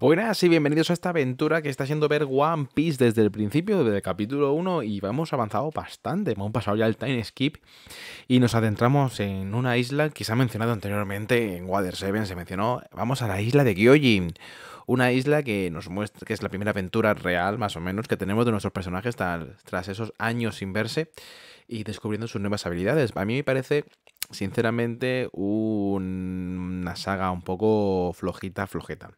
Buenas pues y bienvenidos a esta aventura que está siendo ver One Piece desde el principio, desde el capítulo 1, y hemos avanzado bastante, hemos pasado ya el time skip y nos adentramos en una isla que se ha mencionado anteriormente en Water 7, se mencionó, vamos a la isla de Gyojin, una isla que nos muestra que es la primera aventura real, más o menos, que tenemos de nuestros personajes tras esos años sin verse y descubriendo sus nuevas habilidades. A mí me parece sinceramente, una saga un poco flojita, flojeta.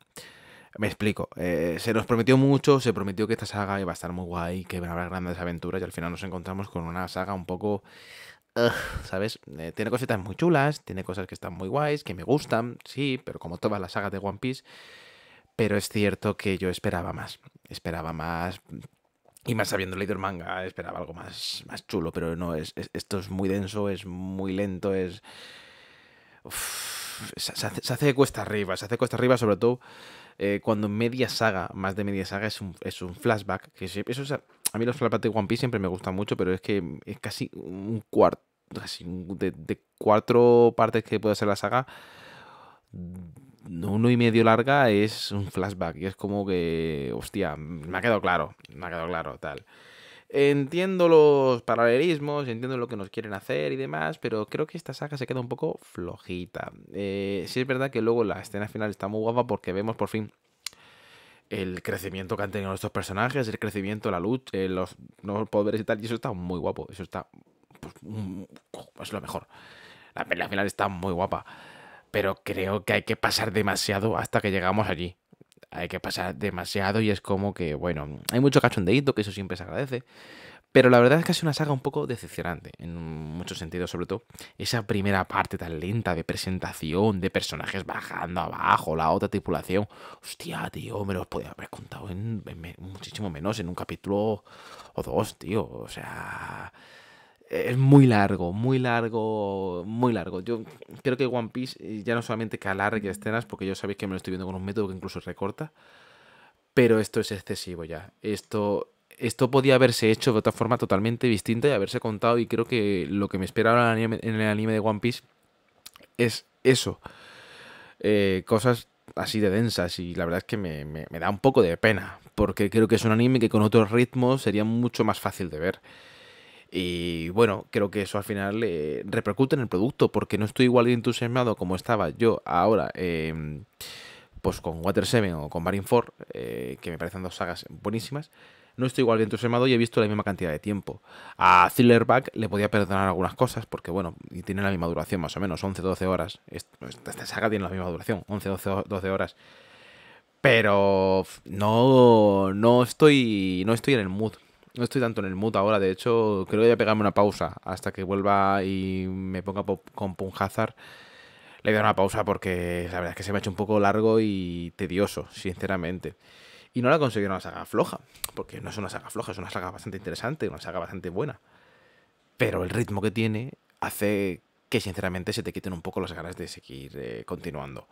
Me explico. Eh, se nos prometió mucho, se prometió que esta saga iba a estar muy guay, que iban a haber grandes aventuras y al final nos encontramos con una saga un poco... ¿Sabes? Eh, tiene cositas muy chulas, tiene cosas que están muy guays, que me gustan, sí, pero como todas las sagas de One Piece. Pero es cierto que yo esperaba más. Esperaba más. Y más habiendo leído el manga, esperaba algo más, más chulo, pero no, es, esto es muy denso, es muy lento, es... se hace cuesta arriba, se hace cuesta arriba sobre todo eh, cuando media saga, más de media saga, es un, es un flashback. Que a mí los flashbacks de One Piece siempre me gustan mucho, pero es que es casi un cuarto, casi de, de cuatro partes que puede ser la saga, uno y medio larga es un flashback. Y es como que, hostia, me ha quedado claro, me ha quedado claro, tal. Entiendo los paralelismos, entiendo lo que nos quieren hacer y demás, pero creo que esta saga se queda un poco flojita. Eh, sí es verdad que luego la escena final está muy guapa porque vemos por fin el crecimiento que han tenido estos personajes, el crecimiento, la luz, eh, los nuevos poderes y tal, y eso está muy guapo, eso está... Pues, es lo mejor. La pelea final está muy guapa pero creo que hay que pasar demasiado hasta que llegamos allí hay que pasar demasiado y es como que, bueno, hay mucho cachondeíto, que eso siempre se agradece. Pero la verdad es que ha una saga un poco decepcionante, en muchos sentidos, sobre todo esa primera parte tan lenta de presentación, de personajes bajando abajo, la otra tripulación. Hostia, tío, me los podía haber contado muchísimo menos, en un capítulo o dos, tío. O sea, es muy largo, muy largo, muy largo. Yo creo que One Piece ya no solamente que alargue escenas, porque yo sabéis que me lo estoy viendo con un método que incluso recorta, pero esto es excesivo ya. Esto, esto podía haberse hecho de otra forma totalmente distinta y haberse contado, y creo que lo que me esperaba en el anime de One Piece es eso. Eh, cosas así de densas y la verdad es que me, da un poco de pena, porque creo que es un anime que con otro ritmo sería mucho más fácil de ver. Y bueno, creo que eso al final eh, repercute en el producto, porque no estoy igual de entusiasmado como estaba yo ahora, em, pues con Water 7 o con Marine eh, que me parecen dos sagas buenísimas. No estoy igual de entusiasmado y he visto la misma cantidad de tiempo. A Thillerback le podía perdonar algunas cosas, porque bueno, tiene la misma duración más o menos, 11-12 horas. Esta saga tiene la misma duración, 11-12 horas. Pero no, no, estoy, no estoy en el mood no estoy tanto en el mood ahora, de hecho, creo que voy a pegarme una pausa hasta que vuelva y me ponga con Punjazar. Le voy a dar una pausa porque la verdad es que se me ha hecho un poco largo y tedioso, sinceramente. Y no la conseguido una saga floja, porque no es una saga floja, es una saga bastante interesante, una saga bastante buena. Pero el ritmo que tiene hace que sinceramente se te quiten un poco las ganas de seguir eh, continuando.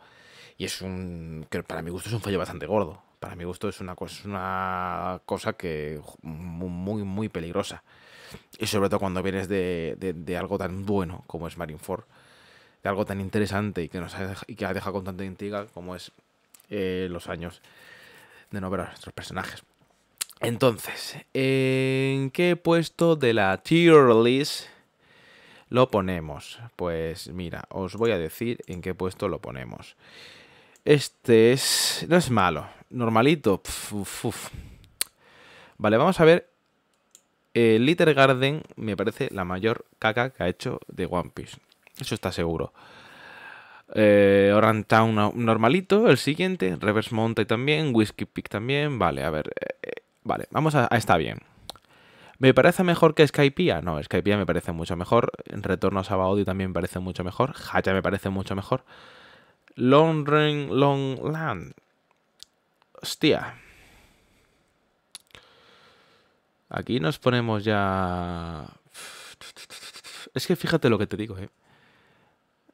Y es un, para mi gusto es un fallo bastante gordo. Para mi gusto es una cosa, es una cosa que muy, muy peligrosa. Y sobre todo cuando vienes de, algo tan bueno como es Marineford, de algo tan interesante y que nos ha, y que ha dejado con tanta intriga como es eh, los años de no ver a nuestros personajes. Entonces, ¿en qué puesto de la tier list lo ponemos? Pues mira, os voy a decir en qué puesto lo ponemos. Este es... No es malo. Normalito. Vale, vamos a ver. Liter eh, Litter Garden me parece la mayor caca que ha hecho de One Piece. Eso está seguro. Eh, Town normalito. El siguiente. Reverse Mountain también. Whiskey Peak también. Vale, a ver. Eh, eh, vale, vamos a, Está bien. ¿Me parece mejor que Skypiea? No, Skypiea me parece mucho mejor. Retorno a Sabaody también parece mucho mejor. Hacha me parece mucho mejor. Long Land Hostia. Aquí nos ponemos ya... Es que fíjate lo que te digo, ¿eh?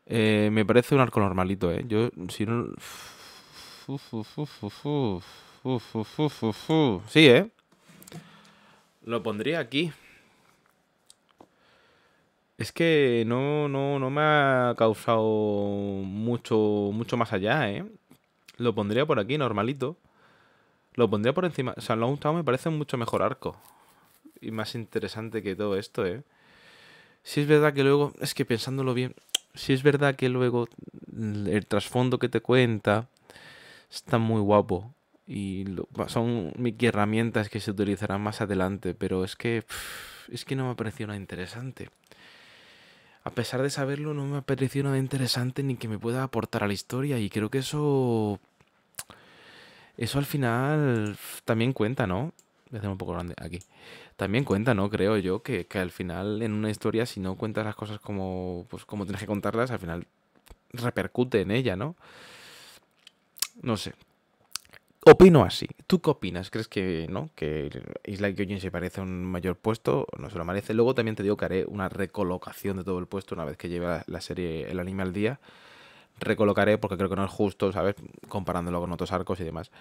eh me parece un arco normalito, ¿eh? Yo, si no... sí, ¿eh? Lo pondría aquí. Es que no, no, no me ha causado mucho, mucho más allá, ¿eh? Lo pondría por aquí, normalito. Lo pondría por encima. O sea, lo gustado me parece mucho mejor arco. Y más interesante que todo esto, ¿eh? Si es verdad que luego. Es que pensándolo bien. Si es verdad que luego. El trasfondo que te cuenta. Está muy guapo. Y son herramientas que se utilizarán más adelante. Pero es que. es que no me ha parecido nada interesante a pesar de saberlo, no me ha nada interesante ni que me pueda aportar a la historia. Y creo que eso. Eso al final también cuenta, ¿no? Voy a hacer un poco grande aquí. También cuenta, ¿no? Creo yo que, que, al final en una historia, si no cuentas las cosas como, pues, como tienes que contarlas, al final repercute en ella, ¿no? No sé, Opino así. ¿Tú qué opinas? ¿Crees que no? ¿Que Isla Kyojin se parece a un mayor puesto? ¿No se lo merece? Luego también te digo que haré una recolocación de todo el puesto una vez que lleve la serie, el anime al día. Recolocaré porque creo que no es justo, ¿sabes? Comparándolo con otros arcos y demás.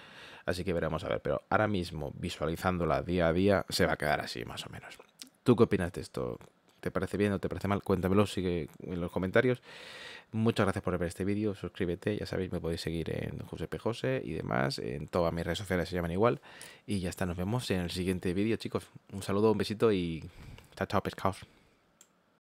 Así que veremos a ver. Pero ahora mismo, visualizándola día a día, se va a quedar así, más o menos. ¿Tú qué opinas de esto? te parece bien o te parece mal, cuéntamelo, sigue en los comentarios. Muchas gracias por ver este vídeo, suscríbete, ya sabéis, me podéis seguir en José P. José y demás, en todas mis redes sociales se llaman igual. Y ya está, nos vemos en el siguiente vídeo, chicos. Un saludo, un besito y chao, chao, pescados.